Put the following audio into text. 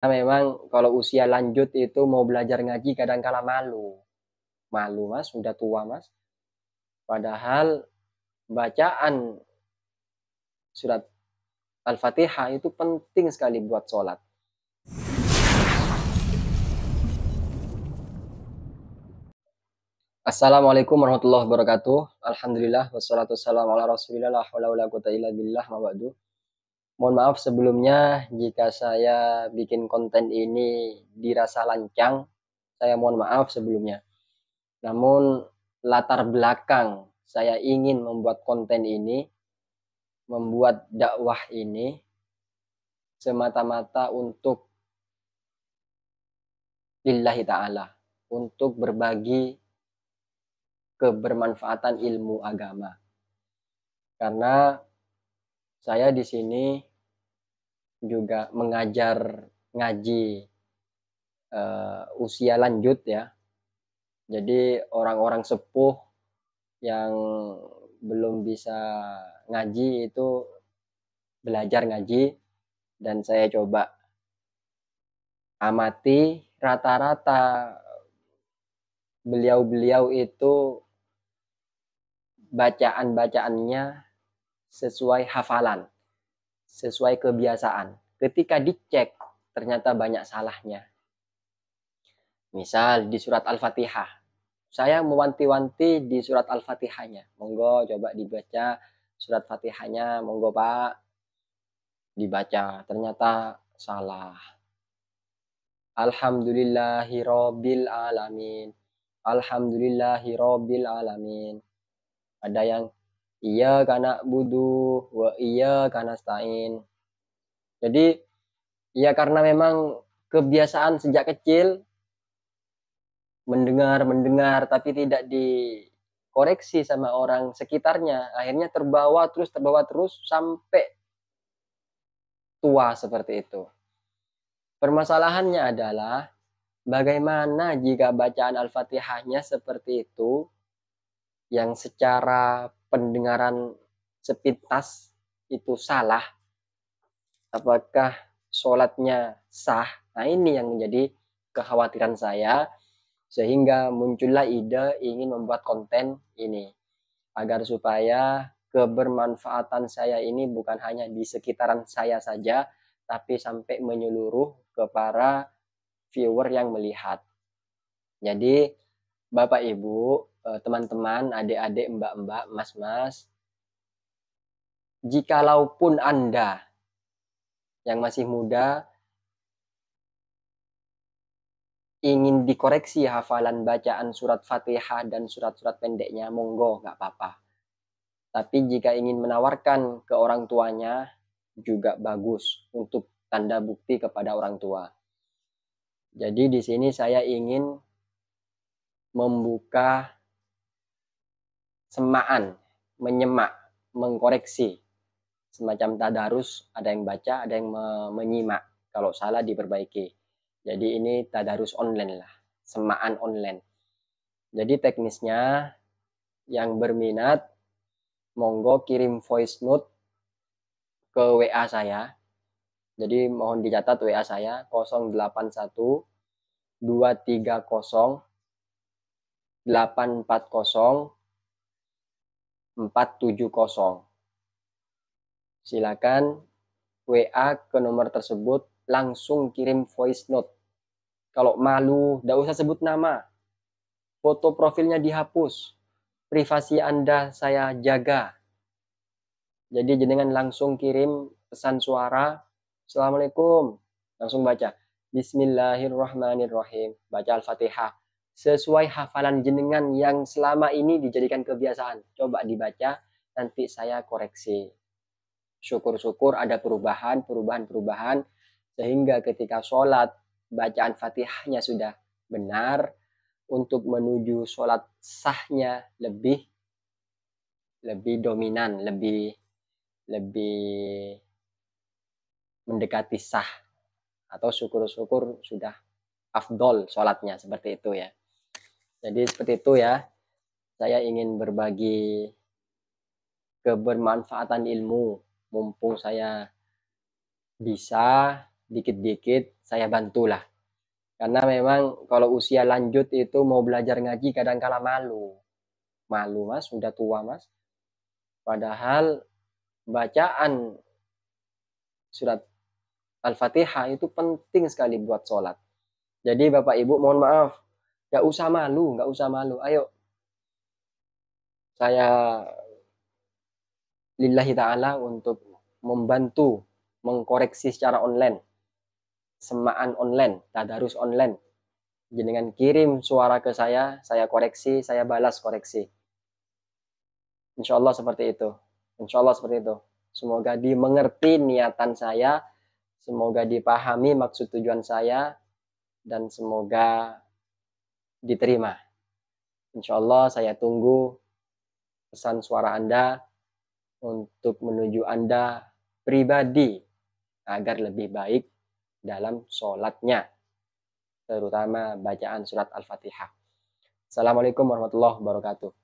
Nah, memang kalau usia lanjut itu mau belajar ngaji kadang kala malu. Malu Mas, sudah tua Mas. Padahal bacaan surat Al-Fatihah itu penting sekali buat sholat. Assalamualaikum warahmatullahi wabarakatuh. Alhamdulillah wassalatu wassalamu ala Rasulillah la haula wala quwata illa billah Mohon maaf sebelumnya jika saya bikin konten ini dirasa lancang, saya mohon maaf sebelumnya. Namun latar belakang saya ingin membuat konten ini, membuat dakwah ini semata-mata untuk lillahi ta'ala, untuk berbagi kebermanfaatan ilmu agama. Karena saya di sini juga mengajar ngaji uh, usia lanjut ya. Jadi orang-orang sepuh yang belum bisa ngaji itu belajar ngaji dan saya coba amati rata-rata beliau-beliau itu bacaan-bacaannya sesuai hafalan sesuai kebiasaan. Ketika dicek, ternyata banyak salahnya. Misal di surat Al-Fatihah. Saya mewanti-wanti di surat Al-Fatihahnya. Monggo coba dibaca surat Fatihahnya, monggo Pak. Dibaca, ternyata salah. Alhamdulillahi Rabbil alamin. Alhamdulillahi Rabbil alamin. Ada yang Iya karena budu, wa iya karena stain. Jadi ya karena memang kebiasaan sejak kecil mendengar mendengar tapi tidak dikoreksi sama orang sekitarnya, akhirnya terbawa terus terbawa terus sampai tua seperti itu. Permasalahannya adalah bagaimana jika bacaan Al-Fatihahnya seperti itu yang secara pendengaran sepintas itu salah, apakah sholatnya sah? Nah ini yang menjadi kekhawatiran saya sehingga muncullah ide ingin membuat konten ini agar supaya kebermanfaatan saya ini bukan hanya di sekitaran saya saja tapi sampai menyeluruh ke para viewer yang melihat. Jadi Bapak Ibu Eh, teman-teman, adik-adik, mbak-mbak, mas-mas, jikalaupun Anda yang masih muda ingin dikoreksi hafalan bacaan surat Fatihah dan surat-surat pendeknya, monggo, nggak apa-apa. Tapi jika ingin menawarkan ke orang tuanya, juga bagus untuk tanda bukti kepada orang tua. Jadi di sini saya ingin membuka semaan, menyemak, mengkoreksi. Semacam tadarus, ada yang baca, ada yang menyimak. Kalau salah diperbaiki. Jadi ini tadarus online lah, semaan online. Jadi teknisnya yang berminat monggo kirim voice note ke WA saya. Jadi mohon dicatat WA saya 081 230 840 470. Silakan WA ke nomor tersebut langsung kirim voice note. Kalau malu, tidak usah sebut nama. Foto profilnya dihapus. Privasi Anda saya jaga. Jadi jenengan langsung kirim pesan suara. Assalamualaikum. Langsung baca. Bismillahirrahmanirrahim. Baca Al-Fatihah sesuai hafalan jenengan yang selama ini dijadikan kebiasaan. Coba dibaca, nanti saya koreksi. Syukur-syukur ada perubahan, perubahan-perubahan, sehingga ketika sholat, bacaan fatihahnya sudah benar, untuk menuju sholat sahnya lebih lebih dominan, lebih lebih mendekati sah atau syukur-syukur sudah afdol sholatnya seperti itu ya. Jadi seperti itu ya. Saya ingin berbagi kebermanfaatan ilmu mumpung saya bisa dikit-dikit saya bantulah. Karena memang kalau usia lanjut itu mau belajar ngaji kadang kadangkala malu. Malu mas, sudah tua mas. Padahal bacaan surat Al-Fatihah itu penting sekali buat sholat. Jadi Bapak Ibu mohon maaf nggak usah malu nggak usah malu ayo saya lillahi ta'ala untuk membantu mengkoreksi secara online semaan online tadarus online jenengan kirim suara ke saya saya koreksi saya balas koreksi insya Allah seperti itu insya Allah seperti itu semoga dimengerti niatan saya semoga dipahami maksud tujuan saya dan semoga diterima. Insya Allah saya tunggu pesan suara Anda untuk menuju Anda pribadi agar lebih baik dalam sholatnya, terutama bacaan surat Al-Fatihah. Assalamualaikum warahmatullahi wabarakatuh.